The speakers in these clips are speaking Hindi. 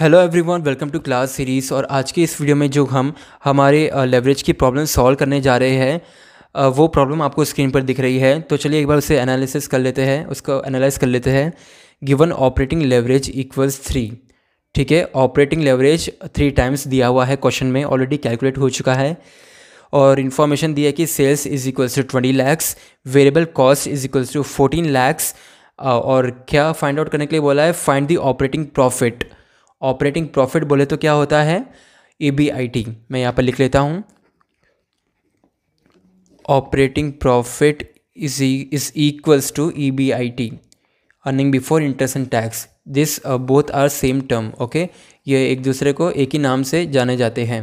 Hello everyone welcome to class series और आज के इस वीडियो में जो हम हमारे लेवरेज की प्रॉब्लम सॉल्व करने जा रहे हैं वो प्रॉब्लम आपको स्क्रीन पर दिख रही है तो चलिए एक बार उसे एनालिसिस कर लेते हैं उसको एनालाइज कर लेते हैं given operating leverage equals three ठीक है ऑपरेटिंग लेवरेज थ्री टाइम्स दिया हुआ है क्वेश्चन में ऑलरेडी कैलकुलेट हो चुका है और इन्फॉर्मेशन दिया कि sales is equals to twenty lakhs variable cost is equals to fourteen lakhs और क्या फाइंड आउट करने के लिए बोला है find the operating profit operating profit बोले तो क्या होता है ए बी आई टी मैं यहाँ पर लिख लेता हूँ operating profit is is equals to E B I T earning before interest and tax this both are same term okay ये एक दूसरे को एक ही नाम से जाने जाते हैं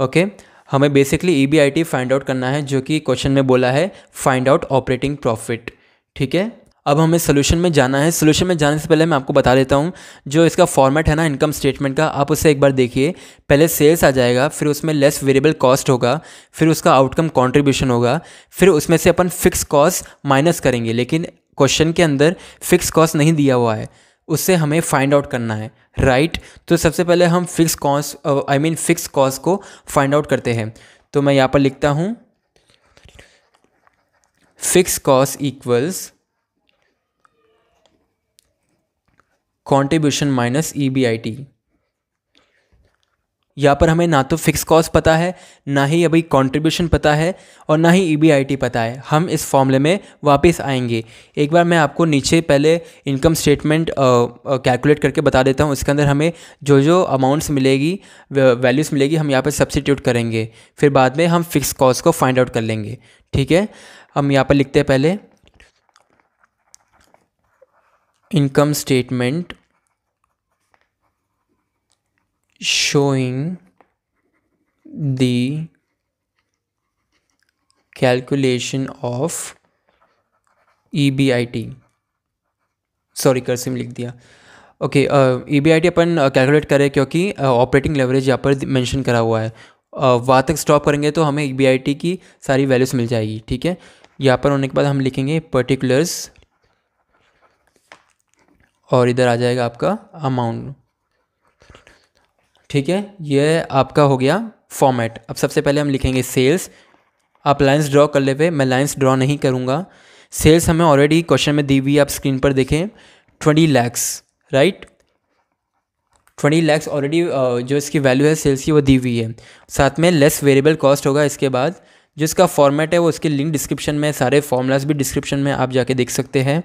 ओके okay? हमें basically E B I T find out करना है जो कि क्वेश्चन में बोला है फाइंड आउट ऑपरेटिंग प्रॉफिट ठीक है अब हमें सोल्यूशन में जाना है सोल्यूशन में जाने से पहले मैं आपको बता देता हूँ जो इसका फॉर्मेट है ना इनकम स्टेटमेंट का आप उसे एक बार देखिए पहले सेल्स आ जाएगा फिर उसमें लेस वेरिएबल कॉस्ट होगा फिर उसका आउटकम कॉन्ट्रीब्यूशन होगा फिर उसमें से अपन फिक्स कॉस्ट माइनस करेंगे लेकिन क्वेश्चन के अंदर फिक्स कॉस्ट नहीं दिया हुआ है उससे हमें फाइंड आउट करना है राइट right? तो सबसे पहले हम fix cost I mean fix cost को फाइंड आउट करते हैं तो मैं यहाँ पर लिखता हूँ fix cost equals contribution minus E B I T यहाँ पर हमें ना तो फिक्स कॉस्ट पता है ना ही अभी कंट्रीब्यूशन पता है और ना ही ई e पता है हम इस फॉर्मूले में वापस आएंगे एक बार मैं आपको नीचे पहले इनकम स्टेटमेंट कैलकुलेट करके बता देता हूँ इसके अंदर हमें जो जो अमाउंट्स मिलेगी वैल्यूज़ मिलेगी हम यहाँ पर सब्सिट्यूट करेंगे फिर बाद में हम फिक्स कॉस्ट को फाइंड आउट कर लेंगे ठीक है हम यहाँ पर लिखते हैं पहले income statement showing the calculation of EBIT sorry कर में लिख दिया okay E B I T अपन कैलकुलेट uh, करें क्योंकि ऑपरेटिंग uh, लेवरेज यहाँ पर मेंशन करा हुआ है uh, वहाँ तक स्टॉप करेंगे तो हमें ई बी आई टी की सारी वैल्यूज़ मिल जाएगी ठीक है यहाँ पर होने के बाद हम लिखेंगे पर्टिकुलर्स और इधर आ जाएगा आपका अमाउंट ठीक है ये आपका हो गया फॉर्मेट अब सबसे पहले हम लिखेंगे सेल्स आप लाइन्स ड्रॉ कर ले मैं लाइन्स ड्रॉ नहीं करूँगा सेल्स हमें ऑलरेडी क्वेश्चन में दी हुई आप स्क्रीन पर देखें twenty lakhs right twenty lakhs already जो इसकी वैल्यू है सेल्स की वो दी हुई है साथ में लेस वेरिएबल कॉस्ट होगा इसके बाद जिसका फॉर्मेट है वो उसके लिंक डिस्क्रिप्शन में सारे फॉर्मूलाज भी डिस्क्रिप्शन में आप जाके देख सकते हैं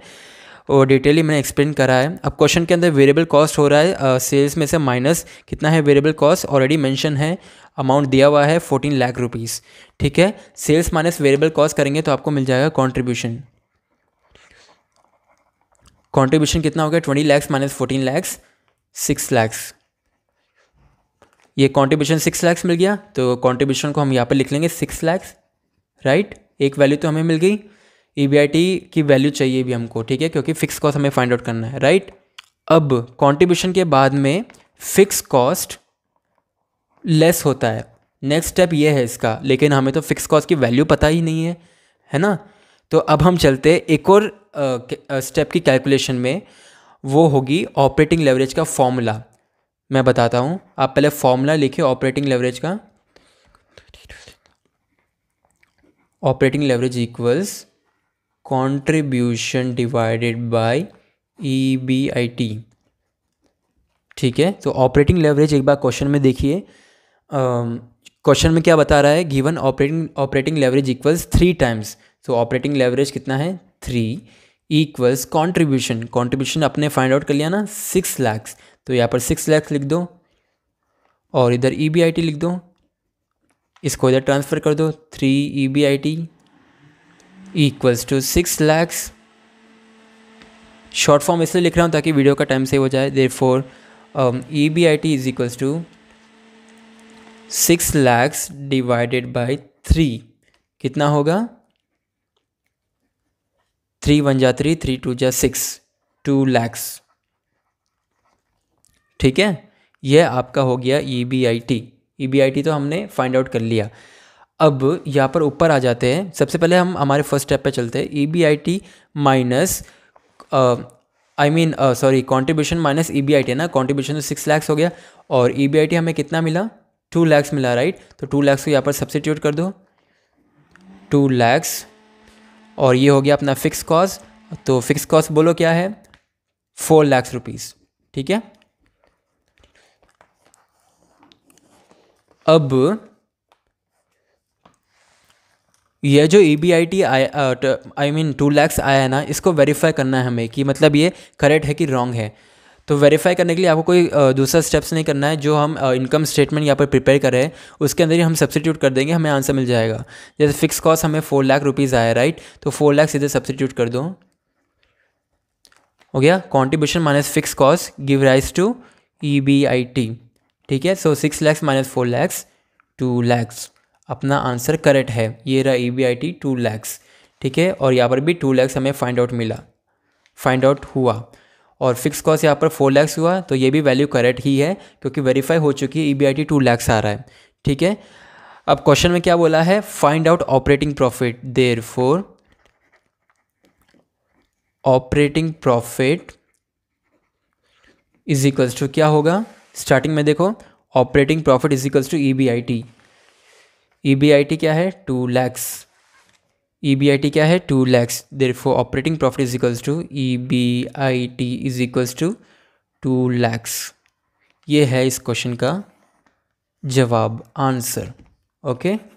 और डिटेली मैंने एक्सप्लेन करा है अब क्वेश्चन के अंदर वेरिएबल कॉस्ट हो रहा है सेल्स uh, में से माइनस कितना है वेरिएबल कॉस्ट ऑलरेडी मेंशन है अमाउंट दिया हुआ है फोर्टीन लाख रुपीज़ ठीक है सेल्स माइनस वेरिएबल कॉस्ट करेंगे तो आपको मिल जाएगा कॉन्ट्रीब्यूशन कॉन्ट्रीब्यूशन कितना हो गया twenty lakhs minus fourteen lakhs six lakhs ये कॉन्ट्रीब्यूशन सिक्स लैक्स मिल गया तो कॉन्ट्रीब्यूशन को हम यहाँ पर लिख लेंगे सिक्स लैक्स राइट एक वैल्यू तो हमें मिल गई ई e की वैल्यू चाहिए भी हमको ठीक है क्योंकि फिक्स कॉस्ट हमें फाइंड आउट करना है राइट अब कॉन्ट्रीब्यूशन के बाद में फिक्स कॉस्ट लेस होता है नेक्स्ट स्टेप ये है इसका लेकिन हमें तो फिक्स कॉस्ट की वैल्यू पता ही नहीं है है ना तो अब हम चलते एक और स्टेप की कैलकुलेशन में वो होगी ऑपरेटिंग लेवरेज का फॉर्मूला मैं बताता हूँ आप पहले फॉर्मूला लिखिए ऑपरेटिंग लेवरेज का operating leverage equals contribution divided by E B I T ठीक है तो ऑपरेटिंग लेवरेज एक बार क्वेश्चन में देखिए क्वेश्चन में क्या बता रहा है given operating operating leverage equals three times तो ऑपरेटिंग लेवरेज कितना है थ्री इक्वल्स कॉन्ट्रीब्यूशन कॉन्ट्रीब्यूशन आपने फाइंड आउट कर लिया ना सिक्स लैक्स तो यहाँ पर सिक्स लैक्स लिख दो और इधर ई बी आई टी लिख दो इसको इधर ट्रांसफ़र कर दो three E B I T equals to six lakhs short form इसलिए लिख रहा हूँ ताकि वीडियो का टाइम सेव हो जाए therefore E B I T is equals to six lakhs divided by three कितना होगा थ्री वन जा थ्री थ्री टू जा सिक्स टू लैक्स ठीक है यह आपका हो गया E B I T E B I T तो हमने फाइंड आउट कर लिया अब यहाँ पर ऊपर आ जाते हैं सबसे पहले हम हमारे फर्स्ट स्टेप पे चलते हैं E B I T minus I mean sorry contribution minus E B I T है ना कॉन्ट्रीब्यूशन तो सिक्स लैक्स हो गया और ई बी आई टी हमें कितना मिला टू लैक्स मिला राइट तो टू लैक्स को यहाँ पर सब्सिट्यूट कर दो टू लैक्स और ये हो गया अपना फिक्स कॉस्ट तो फिक्स कॉस्ट बोलो क्या है फोर लैक्स रुपीज़ ठीक है अब ये जो E B I T I mean two lakhs आया है ना इसको वेरीफाई करना है हमें कि मतलब ये करेक्ट है कि रॉन्ग है तो वेरीफाई करने के लिए आपको कोई दूसरा स्टेप्स नहीं करना है जो हम इनकम स्टेटमेंट यहाँ पर प्रिपेयर कर रहे हैं उसके अंदर ही हम सब्सिट्यूट कर देंगे हमें आंसर मिल जाएगा जैसे फिक्स कॉस्ट हमें फोर लाख रुपीज़ आया राइट तो फोर लाख सीधे सब्सिट्यूट कर दो हो गया contribution minus fix cost give rise to E B I T ठीक है so six lakhs minus four lakhs two lakhs अपना आंसर करेक्ट है ये रहा E B I T two lakhs ठीक है और यहाँ पर भी टू लैक्स हमें फाइंड आउट मिला फाइंड आउट हुआ और फिक्स कॉस्ट यहाँ पर फोर लैक्स हुआ तो ये भी वैल्यू करेक्ट ही है क्योंकि वेरीफाई हो चुकी है E B I T two lakhs आ रहा है ठीक है अब क्वेश्चन में क्या बोला है find out operating profit therefore operating profit is equals to क्या होगा स्टार्टिंग में देखो operating profit is equals to E B I T E e क्या है टू लैक्स ई क्या है two lakhs therefore operating profit is equals to E is equals to two lakhs ये है इस क्वेश्चन का जवाब आंसर ओके